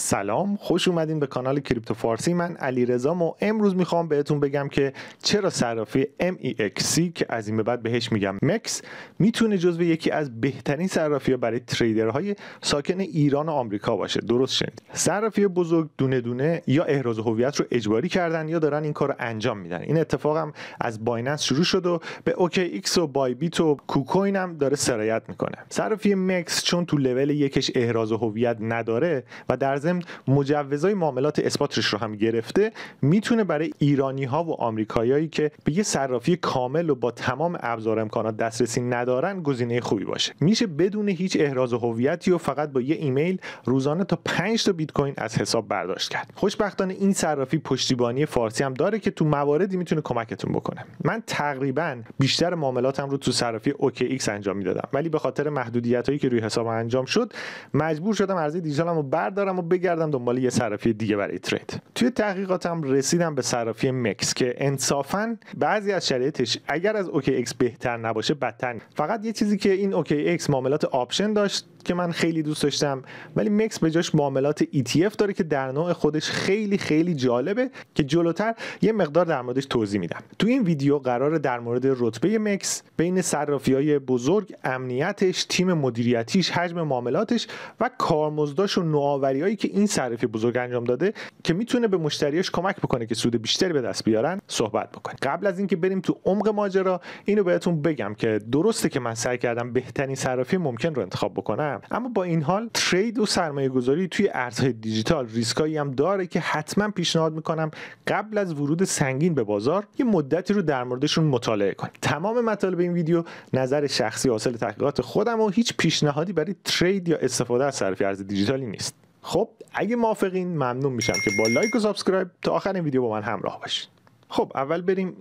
سلام خوش اومدین به کانال کریپتو فارسی من علی رزام و امروز میخوام بهتون بگم که چرا صرافی MEXC که از این به بعد بهش میگم مکس e میتونه جزو یکی از بهترین صرافی برای تریدرهای ساکن ایران و آمریکا باشه درست شد صرافی بزرگ دونه دونه یا احراز هویت رو اجباری کردن یا دارن این کار رو انجام میدن این اتفاق هم از بایننس شروع شد و به اوکی ایکس و بای بیت و کوکوین هم داره سرایت میکنه صرافی مکس e چون تو لول یکش احراز هویت نداره و در ضمن مجوزهای معاملات اثباتش رو هم گرفته میتونه برای ایرانی ها و آمریکاییایی که به یه صرافی کامل و با تمام ابزار امکانات دسترسی ندارن گزینه خوبی باشه میشه بدون هیچ احراز هویتی و, فقط با یه ایمیل روزانه تا 5 تا بیت کوین از حساب برداشت کرد خوشبختانه این صرافی پشتیبانی فارسی هم داره که تو مواردی میتونه کمکتون بکنه من تقریبا بیشتر معاملاتم رو تو صرافی ایکس انجام میدادم ولی به خاطر محدودیت هایی که روی حساب انجام شد مجبور شدم ارزی دیجیتالم بردارم و بگردم دنبال یه صرافی دیگه برای ترید توی تحقیقاتم رسیدم به صرافی مکس که انصافا بعضی از شرایطش اگر از اوکی اکس بهتر نباشه بدتر فقط یه چیزی که این اوکی اکس معاملات آپشن داشت که من خیلی دوست داشتم ولی مکس به جاش معاملات ETF داره که در نوع خودش خیلی خیلی جالبه که جلوتر یه مقدار در موردش توضیح میدم تو این ویدیو قرار در مورد رتبه مکس بین صرافی های بزرگ امنیتش تیم مدیریتیش حجم معاملاتش و کارمزداش و نوآوریایی که این صرافی بزرگ انجام داده که میتونه به مشتریاش کمک بکنه که سود بیشتری به دست بیارن صحبت بکنیم قبل از اینکه بریم تو عمق ماجرا اینو بهتون بگم که درسته که من سعی کردم بهترین صرافی ممکن رو انتخاب بکنم اما با این حال ترید و سرمایه گذاری توی ارزهای دیجیتال ریسکایی هم داره که حتما پیشنهاد میکنم قبل از ورود سنگین به بازار یه مدتی رو در موردشون مطالعه کنید تمام مطالب این ویدیو نظر شخصی حاصل تحقیقات خودم و هیچ پیشنهادی برای ترید یا استفاده از صرافی ارز دیجیتالی نیست خب اگه موافقین ممنون میشم که با لایک و سابسکرایب تا آخر ویدیو با من همراه باشین خب اول بریم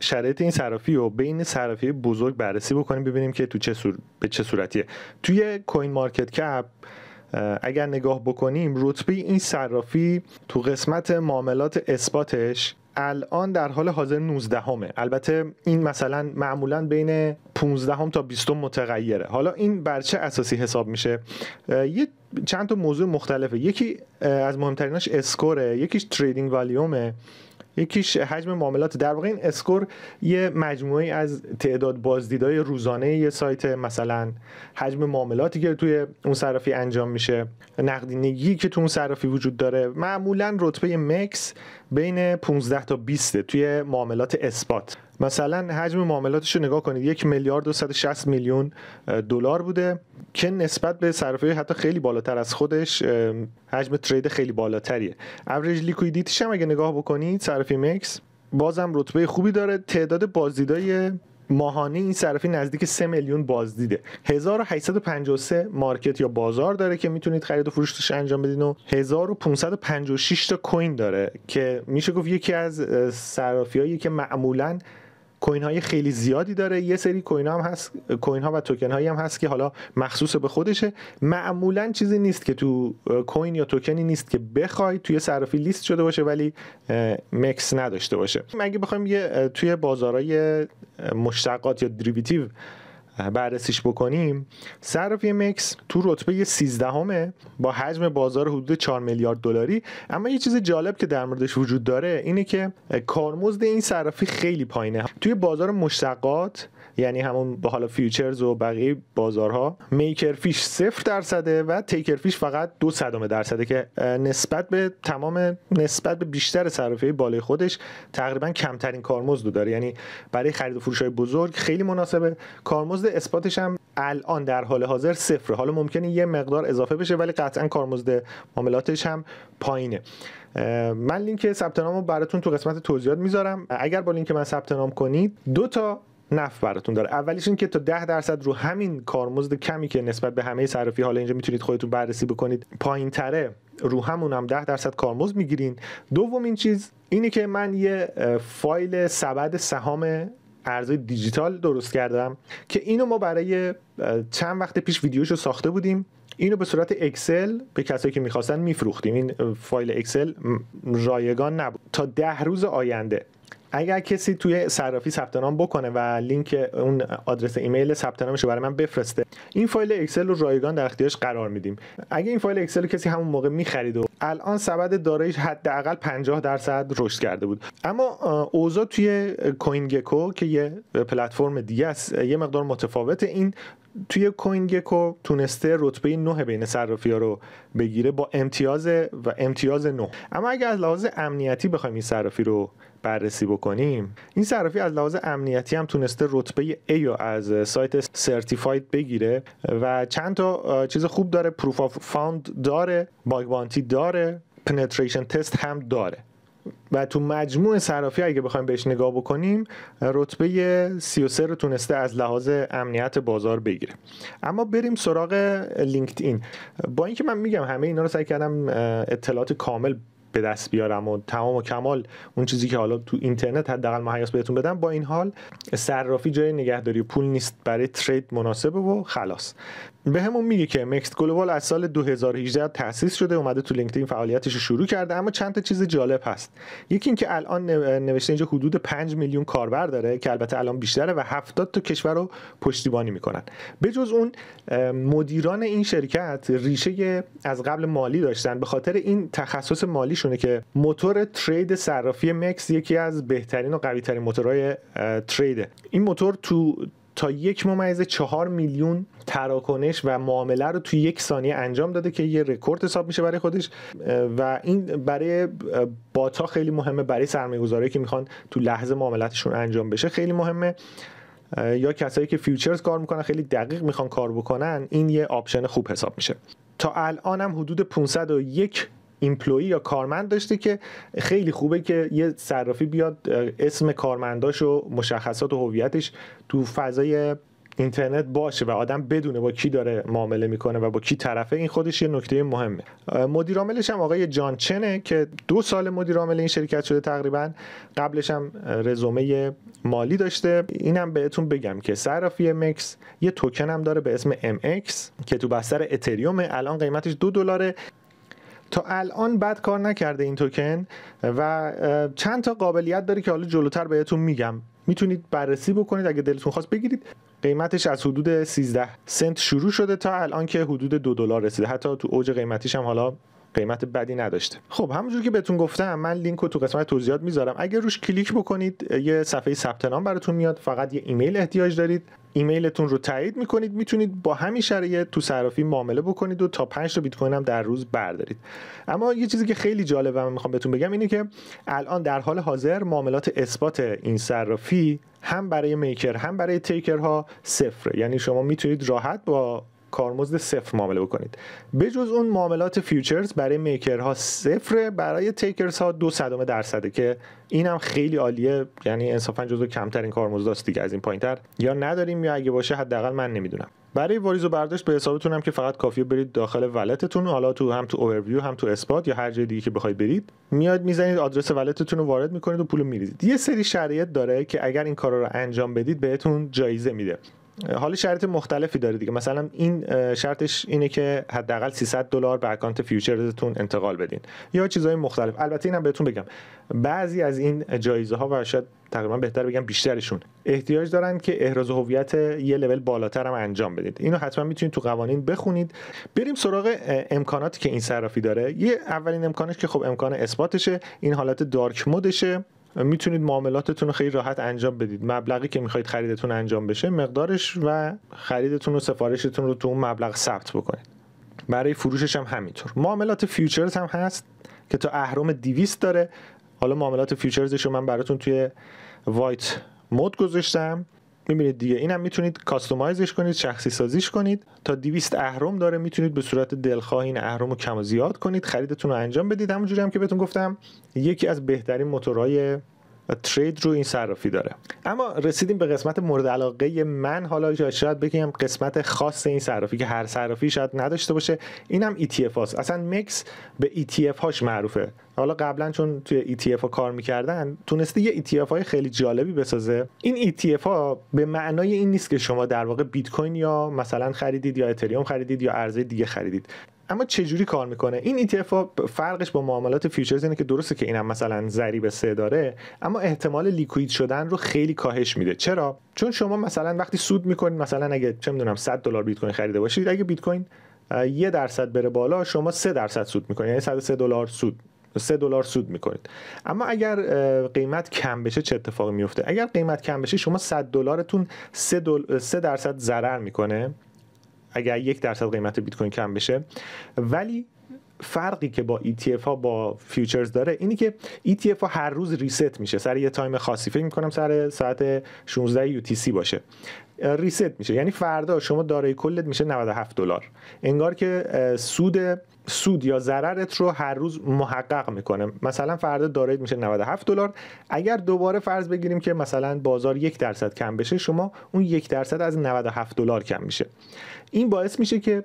شرایط این صرافی رو بین صرافی بزرگ بررسی بکنیم ببینیم که تو چه سور... به چه صورتیه توی کوین مارکت کپ اگر نگاه بکنیم رتبه این صرافی تو قسمت معاملات اثباتش الان در حال حاضر 19 همه البته این مثلا معمولا بین 15 هم تا 20 هم متغیره حالا این بر چه اساسی حساب میشه یه چند تا موضوع مختلفه یکی از مهمتریناش اسکوره یکیش تریدینگ والیومه یکیش حجم معاملات در واقع این اسکور یه مجموعه از تعداد بازدیدهای روزانه یه سایت مثلا حجم معاملاتی که توی اون صرافی انجام میشه نقدینگی که تو اون صرافی وجود داره معمولا رتبه مکس بین 15 تا 20 توی معاملات اثبات مثلا حجم معاملاتش رو نگاه کنید یک میلیارد و 160 میلیون دلار بوده که نسبت به صرفه حتی خیلی بالاتر از خودش حجم ترید خیلی بالاتریه اوریج لیکویدیتیش هم اگه نگاه بکنید صرفی مکس بازم رتبه خوبی داره تعداد بازدیدای ماهانه این صرفی نزدیک 3 میلیون بازدیده 1853 مارکت یا بازار داره که میتونید خرید و فروشش انجام بدین و 1556 تا کوین داره که میشه گفت یکی از صرافیایی که معمولاً کوین های خیلی زیادی داره یه سری کوین هم هست کوین ها و توکن هایی هم هست که حالا مخصوص به خودشه معمولا چیزی نیست که تو کوین یا توکنی نیست که بخوای توی صرافی لیست شده باشه ولی مکس نداشته باشه مگه بخوایم یه توی بازارهای مشتقات یا دریویتیو بررسیش بکنیم صرافی مکس تو رتبه 13 همه با حجم بازار حدود 4 میلیارد دلاری اما یه چیز جالب که در موردش وجود داره اینه که کارمزد این صرافی خیلی پایینه توی بازار مشتقات یعنی همون به حالا فیوچرز و بقیه بازارها میکر فیش صفر درصده و تیکر فیش فقط دو صدم درصده که نسبت به تمام نسبت به بیشتر صرافی بالای خودش تقریبا کمترین کارمزد داره یعنی برای خرید و فروش های بزرگ خیلی مناسبه کارمزد کارمزد اثباتش هم الان در حال حاضر صفره حالا ممکنه یه مقدار اضافه بشه ولی قطعا کارمزد معاملاتش هم پایینه من لینک ثبت نام رو براتون تو قسمت توضیحات میذارم اگر با لینک من ثبت نام کنید دو تا نف براتون داره اولیش این که تا 10 درصد رو همین کارمزد کمی که نسبت به همه صرافی حالا اینجا میتونید خودتون بررسی بکنید پایین تره رو همون هم 10 درصد کارمزد میگیرین دومین چیز اینه که من یه فایل سبد سهام ارزهای دیجیتال درست کردم که اینو ما برای چند وقت پیش ویدیوشو ساخته بودیم اینو به صورت اکسل به کسایی که میخواستن میفروختیم این فایل اکسل رایگان نبود تا ده روز آینده اگر کسی توی صرافی ثبت نام بکنه و لینک اون آدرس ایمیل ثبت نامش رو برای من بفرسته این فایل اکسل رو رایگان در اختیارش قرار میدیم اگه این فایل اکسل رو کسی همون موقع میخرید و الان سبد دارایش حداقل 50 درصد رشد کرده بود اما اوضاع توی کوین که یه پلتفرم دیگه است یه مقدار متفاوته این توی کوین تونسته رتبه 9 بین صرافی ها رو بگیره با امتیاز و امتیاز 9 اما اگر از لحاظ امنیتی بخوایم این صرافی رو بررسی بکنیم این صرافی از لحاظ امنیتی هم تونسته رتبه A رو از سایت سرتیفاید بگیره و چند تا چیز خوب داره پروف آف فاند داره باگ بانتی داره پنتریشن تست هم داره و تو مجموع صرافی اگه بخوایم بهش نگاه بکنیم رتبه 33 رو تونسته از لحاظ امنیت بازار بگیره اما بریم سراغ لینکدین با اینکه من میگم همه اینا رو سعی کردم اطلاعات کامل به دست بیارم و تمام و کمال اون چیزی که حالا تو اینترنت حداقل مهیاس بهتون بدم با این حال صرافی جای نگهداری پول نیست برای ترید مناسبه و خلاص به همون میگه که مکس گلوبال از سال 2018 تأسیس شده اومده تو لینکدین فعالیتش رو شروع کرده اما چند تا چیز جالب هست یکی اینکه الان نوشته اینجا حدود 5 میلیون کاربر داره که البته الان بیشتره و 70 تا کشور رو پشتیبانی میکنن جز اون مدیران این شرکت ریشه از قبل مالی داشتن به خاطر این تخصص مالیشونه که موتور ترید صرافی مکس یکی از بهترین و قویترین موتورهای تریده این موتور تو تا یک ممیز چهار میلیون تراکنش و معامله رو توی یک ثانیه انجام داده که یه رکورد حساب میشه برای خودش و این برای باتا خیلی مهمه برای سرمایه‌گذاری که میخوان تو لحظه معاملتشون انجام بشه خیلی مهمه یا کسایی که فیوچرز کار میکنن خیلی دقیق میخوان کار بکنن این یه آپشن خوب حساب میشه تا الان هم حدود 501 ایمپلوی یا کارمند داشته که خیلی خوبه که یه صرافی بیاد اسم کارمنداش و مشخصات و هویتش تو فضای اینترنت باشه و آدم بدونه با کی داره معامله میکنه و با کی طرفه این خودش یه نکته مهمه عاملش هم آقای جان چنه که دو سال مدیرعامل این شرکت شده تقریبا قبلش هم رزومه مالی داشته اینم بهتون بگم که صرافی مکس یه توکن هم داره به اسم MX که تو بستر اتریوم الان قیمتش دو دلاره تا الان بد کار نکرده این توکن و چند تا قابلیت داره که حالا جلوتر بهتون میگم میتونید بررسی بکنید اگه دلتون خواست بگیرید قیمتش از حدود 13 سنت شروع شده تا الان که حدود دو دلار رسیده حتی تو اوج قیمتیش هم حالا قیمت بدی نداشته خب همونجور که بهتون گفتم من لینک رو تو قسمت توضیحات میذارم اگر روش کلیک بکنید یه صفحه ثبت نام براتون میاد فقط یه ایمیل احتیاج دارید ایمیلتون رو تایید میکنید میتونید با همین شرایط تو صرافی معامله بکنید و تا 5 تا بیت کوین هم در روز بردارید اما یه چیزی که خیلی جالبه من میخوام بهتون بگم اینه که الان در حال حاضر معاملات اثبات این صرافی هم برای میکر هم برای تیکرها صفره یعنی شما میتونید راحت با کارمزد صفر معامله بکنید بجز اون معاملات فیوچرز برای میکرها صفر برای تیکرز ها دو صدم درصده که اینم خیلی عالیه یعنی انصافا جزو کمترین کارمزداست دیگه از این پاینتر یا نداریم یا اگه باشه حداقل من نمیدونم برای واریز و برداشت به حسابتونم که فقط کافیه برید داخل ولتتون حالا تو هم تو اوورویو هم تو اسپات یا هر جای دیگه که بخواید برید میاد میزنید آدرس ولتتون رو وارد میکنید و پول میریزید یه سری شرایط داره که اگر این کارا رو انجام بدید بهتون جایزه میده حالا شرط مختلفی داره دیگه مثلا این شرطش اینه که حداقل 300 دلار به اکانت فیوچرزتون انتقال بدین یا چیزهای مختلف البته اینم بهتون بگم بعضی از این جایزه ها و شاید تقریبا بهتر بگم بیشترشون احتیاج دارن که احراز هویت یه لول بالاتر هم انجام بدید اینو حتما میتونید تو قوانین بخونید بریم سراغ امکاناتی که این صرافی داره یه اولین امکانش که خب امکان اثباتشه این حالت دارک مودشه میتونید معاملاتتون رو خیلی راحت انجام بدید مبلغی که میخواید خریدتون انجام بشه مقدارش و خریدتون و سفارشتون رو تو اون مبلغ ثبت بکنید برای فروشش هم همینطور معاملات فیوچرز هم هست که تا اهرم 200 داره حالا معاملات فیوچرزش رو من براتون توی وایت مود گذاشتم میبینید دیگه اینم میتونید کاستومایزش کنید شخصی سازیش کنید تا 200 اهرم داره میتونید به صورت دلخواه این اهرم رو کم و زیاد کنید خریدتون رو انجام بدید همونجوری هم که بهتون گفتم یکی از بهترین موتورهای و ترید رو این صرافی داره اما رسیدیم به قسمت مورد علاقه من حالا شاید بگیم قسمت خاص این صرافی که هر صرافی شاید نداشته باشه این هم ETF هاست اصلا مکس به ETF هاش معروفه حالا قبلا چون توی ETF ها کار میکردن تونسته یه ETF های خیلی جالبی بسازه این ETF ها به معنای این نیست که شما در واقع بیت کوین یا مثلا خریدید یا اتریوم خریدید یا ارزهای دیگه خریدید اما چه جوری کار میکنه این ETF ها فرقش با معاملات فیوچرز اینه که درسته که اینم مثلا به سه داره اما احتمال لیکوید شدن رو خیلی کاهش میده چرا چون شما مثلا وقتی سود میکنید مثلا اگه چه میدونم 100 دلار بیت کوین خریده باشید اگه بیت کوین یه درصد بره بالا شما 3 درصد سود میکنید یعنی 103 دلار سود 3 دلار سود میکنید اما اگر قیمت کم بشه چه اتفاقی میفته اگر قیمت کم بشه شما 100 دلارتون 3 درصد ضرر میکنه اگر یک درصد قیمت بیت کوین کم بشه ولی فرقی که با ETF ها با فیوچرز داره اینی که ETF ها هر روز ریست میشه سر یه تایم خاصی فکر میکنم سر ساعت 16 UTC باشه ریست میشه یعنی فردا شما دارایی کلت میشه 97 دلار انگار که سود سود یا ضررت رو هر روز محقق میکنه مثلا فردا دارید میشه 97 دلار اگر دوباره فرض بگیریم که مثلا بازار یک درصد کم بشه شما اون یک درصد از 97 دلار کم میشه این باعث میشه که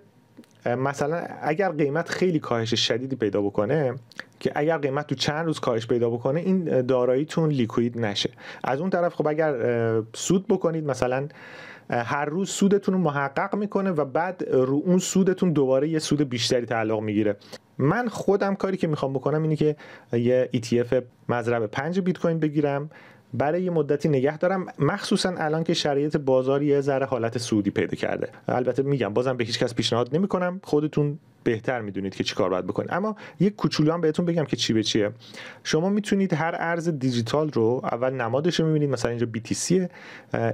مثلا اگر قیمت خیلی کاهش شدیدی پیدا بکنه که اگر قیمت تو چند روز کاهش پیدا بکنه این داراییتون لیکوید نشه از اون طرف خب اگر سود بکنید مثلا هر روز سودتون رو محقق میکنه و بعد رو اون سودتون دوباره یه سود بیشتری تعلق میگیره من خودم کاری که میخوام بکنم اینه که یه ETF مزرعه 5 بیت کوین بگیرم برای یه مدتی نگه دارم مخصوصا الان که شرایط بازار یه ذره حالت سودی پیدا کرده البته میگم بازم به هیچ کس پیشنهاد نمیکنم خودتون بهتر میدونید که چیکار باید بکنید اما یک کوچولو هم بهتون بگم که چی به چیه شما میتونید هر ارز دیجیتال رو اول نمادش رو میبینید مثلا اینجا BTC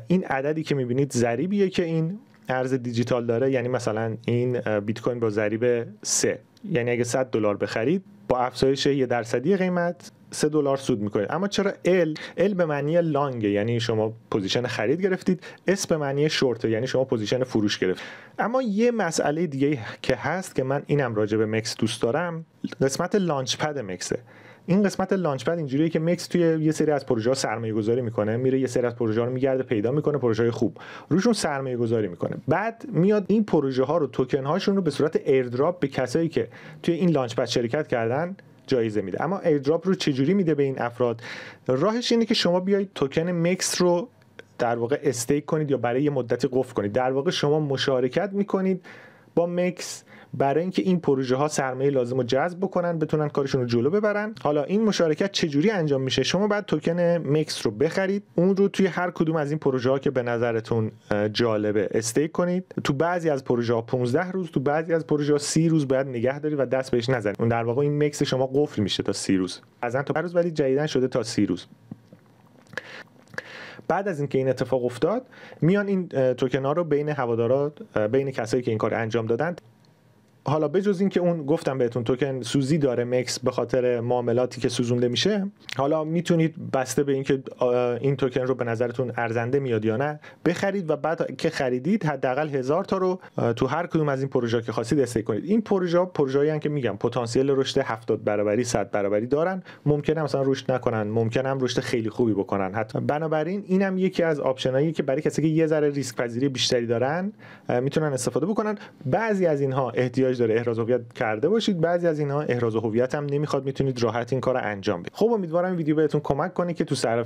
این عددی که میبینید ضریبیه که این ارز دیجیتال داره یعنی مثلا این بیت کوین با ضریب 3 یعنی اگه 100 دلار بخرید با افزایش یه درصدی قیمت سه دلار سود میکنه اما چرا L L به معنی لانگ یعنی شما پوزیشن خرید گرفتید اس به معنی شورت یعنی شما پوزیشن فروش گرفت اما یه مسئله دیگه که هست که من اینم راجع به مکس دوست دارم قسمت لانچ پد مکسه این قسمت لانچ پد اینجوریه که مکس توی یه سری از پروژه ها سرمایه گذاری میکنه میره یه سری از پروژه ها رو میگرده پیدا میکنه پروژه های خوب روشون سرمایه گذاری میکنه بعد میاد این پروژه ها رو توکن هاشون رو به صورت ایردراپ به کسایی که توی این لانچ پد شرکت کردن جایزه میده اما ایردراپ رو چجوری میده به این افراد راهش اینه که شما بیاید توکن مکس رو در واقع استیک کنید یا برای یه مدتی قفل کنید در واقع شما مشارکت میکنید با مکس برای اینکه این پروژه ها سرمایه لازم رو جذب بکنن بتونن کارشون رو جلو ببرن حالا این مشارکت چجوری انجام میشه شما بعد توکن مکس رو بخرید اون رو توی هر کدوم از این پروژه ها که به نظرتون جالبه استیک کنید تو بعضی از پروژه ها 15 روز تو بعضی از پروژه ها 30 روز باید نگه و دست بهش نزنید اون در واقع این مکس شما قفل میشه تا 30 روز از تا روز ولی جدیدن شده تا 30 روز بعد از اینکه این اتفاق افتاد میان این توکن ها رو بین هوادارا بین کسایی که این کار انجام دادن حالا بجز که اون گفتم بهتون توکن سوزی داره مکس به خاطر معاملاتی که سوزونده میشه حالا میتونید بسته به اینکه این توکن رو به نظرتون ارزنده میاد یا نه بخرید و بعد که خریدید حداقل هزار تا رو تو هر کدوم از این پروژه که خواستید استیک کنید این پروژه پروژه‌ای که میگم پتانسیل رشد 70 برابری 100 برابری دارن ممکنه مثلا رشد نکنن ممکنه هم رشد خیلی خوبی بکنن حتی بنابراین اینم یکی از آپشنایی که برای کسی که یه ذره ریسک پذیری بیشتری دارن میتونن استفاده بکنن بعضی از اینها احتیاج احتیاج داره احراز هویت کرده باشید بعضی از اینها احراز هویت هم نمیخواد میتونید راحت این کار انجام بدید خب امیدوارم ویدیو بهتون کمک کنه که تو